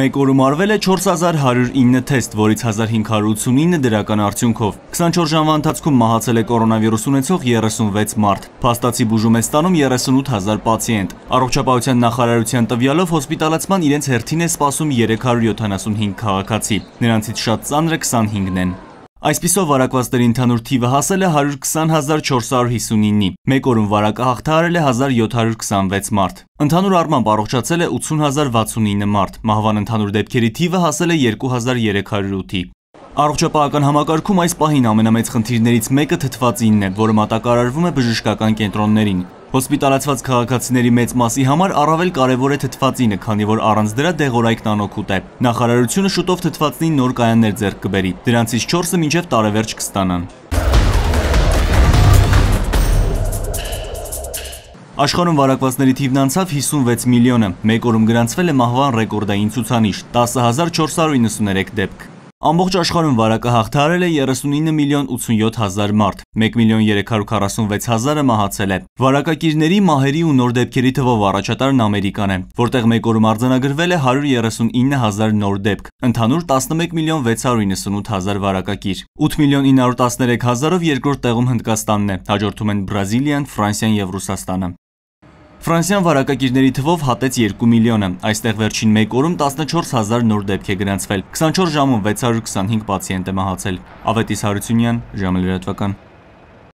Մեկ օրում արվել է 4109 թեստ, որից 1589 դրական արդյունքով։ 24 ժամվա ընթացքում մահացել է կորոնավիրուս ունեցող 36 մարդ։ Փաստացի բուժում է ստանում 38000 պացիենտ։ Առողջապահության նախարարության տվյալով հոսպիտալացման իրենց հերթին է սպասում 375 քաղաքացի։ Նրանցից շատ ծանրը 25-ն են։ Այսպիսով վարակվածների ընդհանուր թիվը հասել է 120459-ի։ Մեկ օրում վարակը հաղթահարել է 1726 մարդ։ Ընդհանուր առմամբ առողջացել է 80069 մարդ։ Մահվան ընդհանուր դեպքերի թիվը հասել է 2308-ի։ Առողջապահական համակարգում այս պահին ամենամեծ խնդիրներից մեկը թթվածինն է, որը մատակարարվում է բժշկական կենտրոններին։ Հոսպիտալացված քաղաքացիների մեծ մասի համար առավել կարևոր է թթվածինը, քանի որ առանց դրա դեղորայքն անօգուտ է։ Նախարարությունը շուտով թթվածնին նոր կայաններ ձեռք կբերի։ Դրանցից 4-ը մինչև տարեվերջ կստանան։ Աշխարհում վարակվածների թիվն անցավ 56 միլիոնը։ Մեկ օրում գրանցվել է մահվան ռեկորդային ցուցանիշ՝ 10493 դեպք։ Ամբողջ աշխարհում վարակը հաղթահարել է 39 միլիոն 87 հազար մարդ, 1 միլիոն 346 հազարը մահացել է։ Վարակակիրների մահերի ու նոր դեպքերի թվով առաջատարն Ամերիկան է, որտեղ մեկ օրում արձանագրվել է 139 հազար նոր դեպք, ընդհանուր 11 միլիոն 698 հազար վարակակիր։ 8 միլիոն 913 հազարով երկրորդ տեղում Հնդկաստանն է, հաջորդում են Բրազիլիան, Ֆրանսիան եւ Ռուսաստանը։ Ֆրանսիան վարակագիրների թվով հատեց 2 միլիոնը։ Այստեղ վերջին 1 օրում 14000 նոր դեպք է գրանցվել։ 24 ժամում 625 պացիենտ է մահացել։ Ավետիս Հարությունյան, ժամը լրատվական։